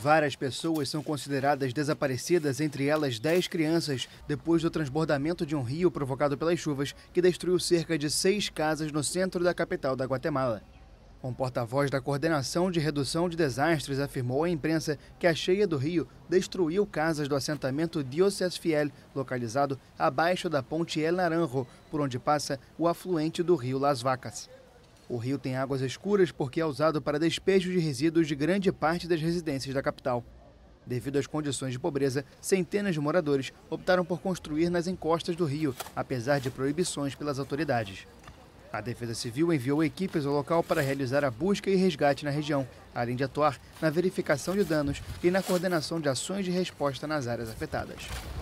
Várias pessoas são consideradas desaparecidas, entre elas 10 crianças, depois do transbordamento de um rio provocado pelas chuvas que destruiu cerca de seis casas no centro da capital da Guatemala. Um porta-voz da Coordenação de Redução de Desastres afirmou à imprensa que a cheia do rio destruiu casas do assentamento Dioses Fiel, localizado abaixo da ponte El Naranjo, por onde passa o afluente do rio Las Vacas. O rio tem águas escuras porque é usado para despejo de resíduos de grande parte das residências da capital. Devido às condições de pobreza, centenas de moradores optaram por construir nas encostas do rio, apesar de proibições pelas autoridades. A Defesa Civil enviou equipes ao local para realizar a busca e resgate na região, além de atuar na verificação de danos e na coordenação de ações de resposta nas áreas afetadas.